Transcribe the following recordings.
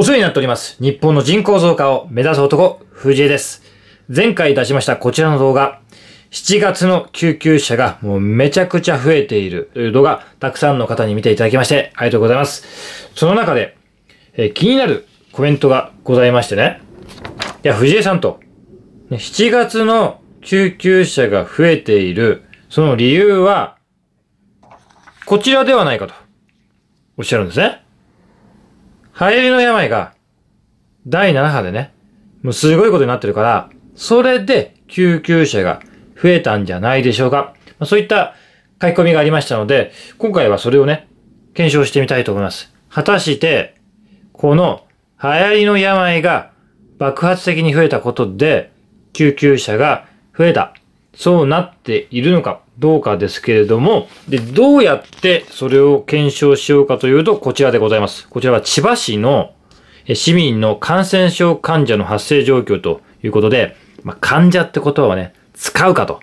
お世話になっております。日本の人口増加を目指す男、藤江です。前回出しましたこちらの動画。7月の救急車がもうめちゃくちゃ増えているという動画、たくさんの方に見ていただきましてありがとうございます。その中で、えー、気になるコメントがございましてね。いや、藤江さんと、7月の救急車が増えている、その理由は、こちらではないかと、おっしゃるんですね。流行りの病が、第7波でね、もうすごいことになってるから、それで救急車が増えたんじゃないでしょうか。そういった書き込みがありましたので、今回はそれをね、検証してみたいと思います。果たして、この流行りの病が爆発的に増えたことで、救急車が増えた。そうなっているのかどうかですけれども、で、どうやってそれを検証しようかというと、こちらでございます。こちらは千葉市の市民の感染症患者の発生状況ということで、まあ、患者って言葉はね、使うかと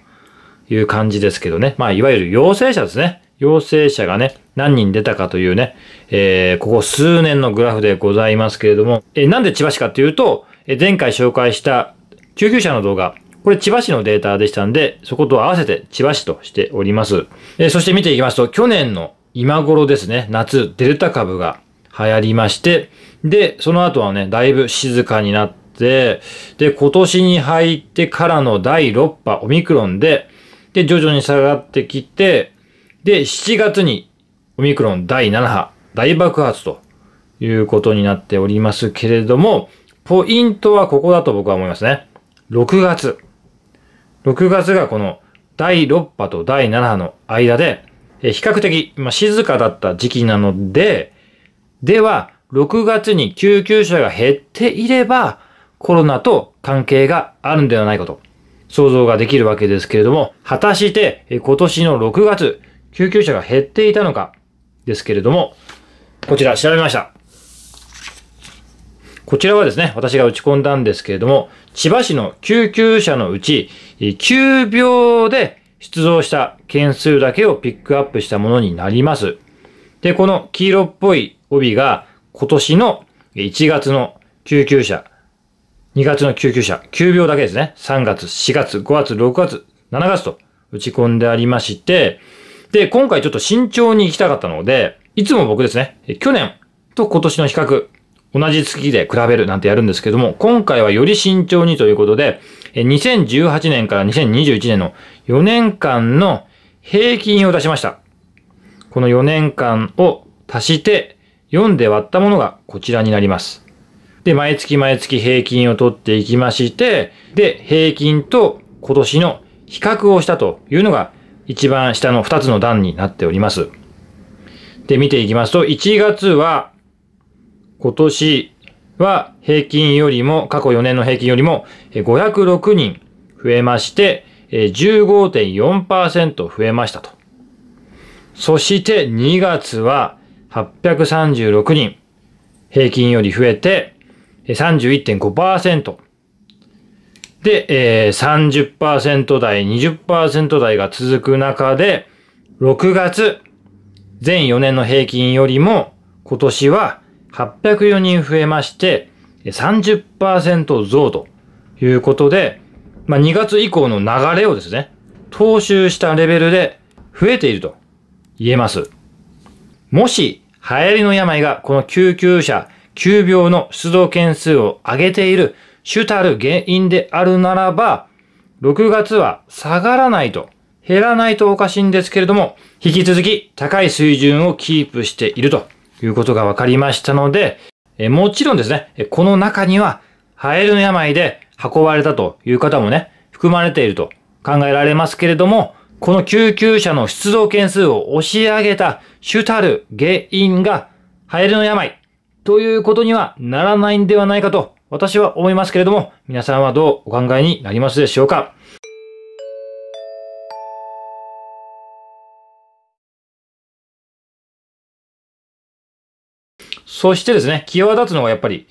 いう感じですけどね。まあ、いわゆる陽性者ですね。陽性者がね、何人出たかというね、えー、ここ数年のグラフでございますけれども、えー、なんで千葉市かというと、えー、前回紹介した救急車の動画、これ千葉市のデータでしたんで、そこと合わせて千葉市としております。えー、そして見ていきますと、去年の今頃ですね、夏、デルタ株が流行りまして、で、その後はね、だいぶ静かになって、で、今年に入ってからの第6波、オミクロンで、で、徐々に下がってきて、で、7月にオミクロン第7波、大爆発ということになっておりますけれども、ポイントはここだと僕は思いますね。6月。6月がこの第6波と第7波の間で、比較的、まあ、静かだった時期なので、では、6月に救急車が減っていれば、コロナと関係があるんではないかと、想像ができるわけですけれども、果たして今年の6月、救急車が減っていたのか、ですけれども、こちら調べました。こちらはですね、私が打ち込んだんですけれども、千葉市の救急車のうち、9秒で出動した件数だけをピックアップしたものになります。で、この黄色っぽい帯が今年の1月の救急車、2月の救急車、9秒だけですね。3月、4月、5月、6月、7月と打ち込んでありまして、で、今回ちょっと慎重に行きたかったので、いつも僕ですね、去年と今年の比較、同じ月で比べるなんてやるんですけども、今回はより慎重にということで、2018年から2021年の4年間の平均を出しました。この4年間を足して4で割ったものがこちらになります。で、毎月毎月平均を取っていきまして、で、平均と今年の比較をしたというのが一番下の2つの段になっております。で、見ていきますと、1月は今年は平均よりも、過去4年の平均よりも506人増えまして、15.4%増えましたと。そして2月は836人、平均より増えて31.5%。で、えー、30%台、20%台が続く中で、6月、全4年の平均よりも、今年は804人増えまして、30%増ということで、まあ、2月以降の流れをですね、踏襲したレベルで増えていると言えます。もし、流行りの病がこの救急車、急病の出動件数を上げている主たる原因であるならば、6月は下がらないと、減らないとおかしいんですけれども、引き続き高い水準をキープしているということが分かりましたので、えもちろんですね、この中には、ハエルの病で運ばれたという方もね、含まれていると考えられますけれども、この救急車の出動件数を押し上げた主たる原因が、ハエルの病ということにはならないんではないかと、私は思いますけれども、皆さんはどうお考えになりますでしょうかそしてですね、際立つのはやっぱり、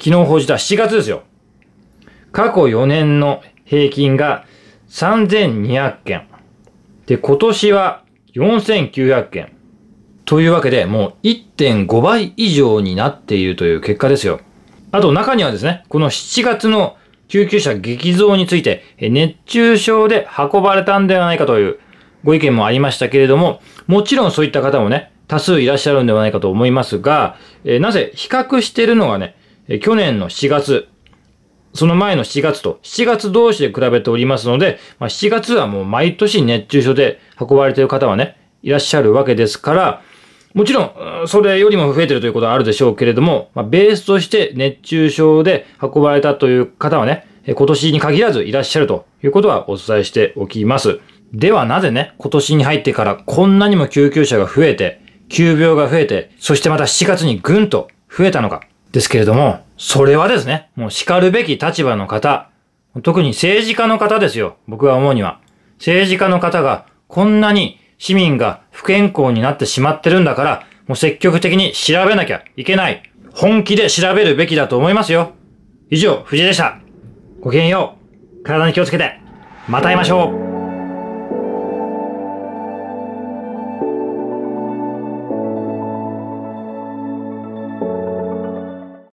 昨日報じた7月ですよ。過去4年の平均が3200件。で、今年は4900件。というわけで、もう1.5倍以上になっているという結果ですよ。あと中にはですね、この7月の救急車激増について、熱中症で運ばれたんではないかというご意見もありましたけれども、もちろんそういった方もね、多数いらっしゃるんではないかと思いますが、えー、なぜ比較してるのがね、え去年の4月、その前の7月と、7月同士で比べておりますので、まあ、7月はもう毎年熱中症で運ばれている方はね、いらっしゃるわけですから、もちろん、それよりも増えてるということはあるでしょうけれども、まあ、ベースとして熱中症で運ばれたという方はね、今年に限らずいらっしゃるということはお伝えしておきます。ではなぜね、今年に入ってからこんなにも救急車が増えて、急病が増えて、そしてまた7月にぐんと増えたのか。ですけれども、それはですね、もう叱るべき立場の方、特に政治家の方ですよ。僕が思うには。政治家の方がこんなに市民が不健康になってしまってるんだから、もう積極的に調べなきゃいけない。本気で調べるべきだと思いますよ。以上、藤井でした。ごきげんよう。体に気をつけて。また会いましょう。